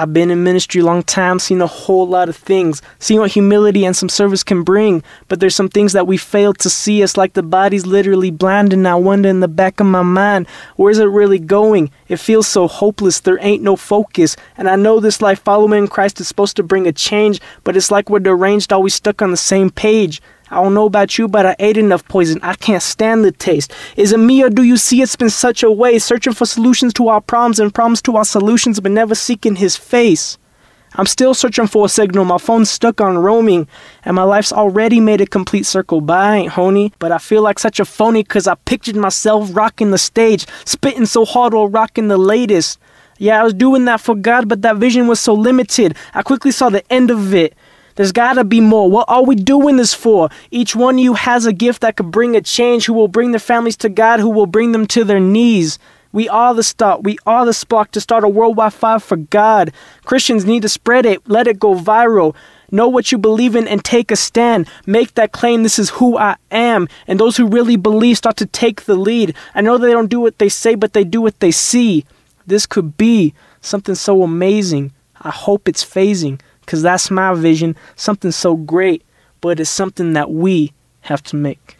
I've been in ministry a long time, seen a whole lot of things, seen what humility and some service can bring, but there's some things that we fail to see. It's like the body's literally blind, and I wonder in the back of my mind, where's it really going? It feels so hopeless, there ain't no focus. And I know this life following Christ is supposed to bring a change, but it's like we're deranged, always stuck on the same page. I don't know about you, but I ate enough poison. I can't stand the taste. Is it me or do you see it's been such a way, searching for solutions to our problems and problems to our solutions, but never seeking his face? I'm still searching for a signal. My phone's stuck on roaming, and my life's already made a complete circle. But I ain't honey, but I feel like such a phony because I pictured myself rocking the stage, spitting so hard or rocking the latest. Yeah, I was doing that for God, but that vision was so limited. I quickly saw the end of it. There's got to be more. What are we doing this for? Each one of you has a gift that could bring a change, who will bring their families to God, who will bring them to their knees. We are the start. We are the spark to start a worldwide fire for God. Christians need to spread it, let it go viral. Know what you believe in and take a stand. Make that claim, this is who I am. And those who really believe start to take the lead. I know they don't do what they say, but they do what they see. This could be something so amazing. I hope it's phasing. Because that's my vision. Something so great, but it's something that we have to make.